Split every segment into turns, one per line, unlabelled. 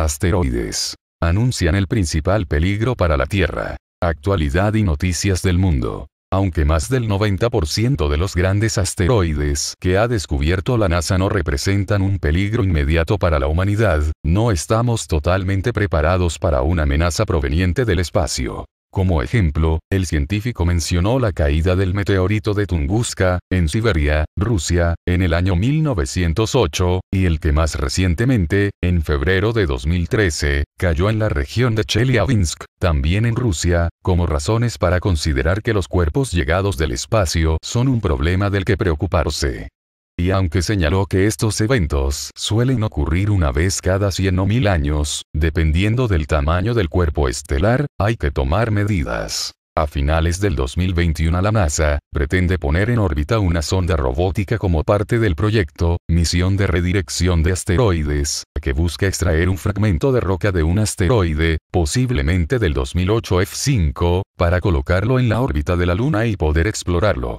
Asteroides. Anuncian el principal peligro para la Tierra. Actualidad y noticias del mundo. Aunque más del 90% de los grandes asteroides que ha descubierto la NASA no representan un peligro inmediato para la humanidad, no estamos totalmente preparados para una amenaza proveniente del espacio. Como ejemplo, el científico mencionó la caída del meteorito de Tunguska, en Siberia, Rusia, en el año 1908, y el que más recientemente, en febrero de 2013, cayó en la región de Chelyabinsk, también en Rusia, como razones para considerar que los cuerpos llegados del espacio son un problema del que preocuparse y aunque señaló que estos eventos suelen ocurrir una vez cada 100 o 1000 años, dependiendo del tamaño del cuerpo estelar, hay que tomar medidas. A finales del 2021 la NASA pretende poner en órbita una sonda robótica como parte del proyecto Misión de Redirección de Asteroides, que busca extraer un fragmento de roca de un asteroide, posiblemente del 2008 F5, para colocarlo en la órbita de la Luna y poder explorarlo.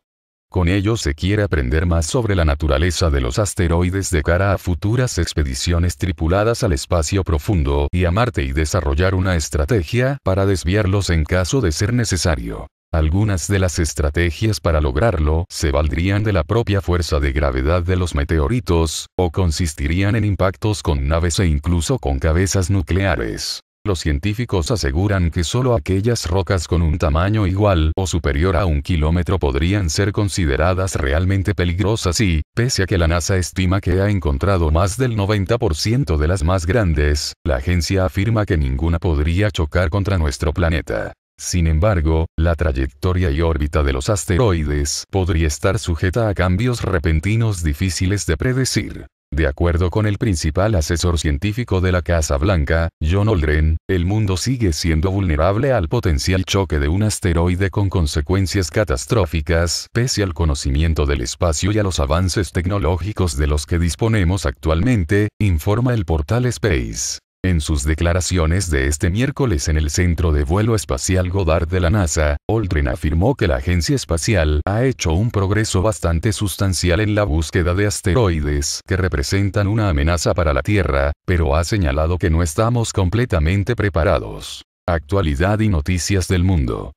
Con ello se quiere aprender más sobre la naturaleza de los asteroides de cara a futuras expediciones tripuladas al espacio profundo y a Marte y desarrollar una estrategia para desviarlos en caso de ser necesario. Algunas de las estrategias para lograrlo se valdrían de la propia fuerza de gravedad de los meteoritos, o consistirían en impactos con naves e incluso con cabezas nucleares. Los científicos aseguran que solo aquellas rocas con un tamaño igual o superior a un kilómetro podrían ser consideradas realmente peligrosas y, pese a que la NASA estima que ha encontrado más del 90% de las más grandes, la agencia afirma que ninguna podría chocar contra nuestro planeta. Sin embargo, la trayectoria y órbita de los asteroides podría estar sujeta a cambios repentinos difíciles de predecir. De acuerdo con el principal asesor científico de la Casa Blanca, John Oldren, el mundo sigue siendo vulnerable al potencial choque de un asteroide con consecuencias catastróficas, pese al conocimiento del espacio y a los avances tecnológicos de los que disponemos actualmente, informa el portal Space. En sus declaraciones de este miércoles en el Centro de Vuelo Espacial Goddard de la NASA, Aldrin afirmó que la agencia espacial ha hecho un progreso bastante sustancial en la búsqueda de asteroides que representan una amenaza para la Tierra, pero ha señalado que no estamos completamente preparados. Actualidad y noticias del mundo.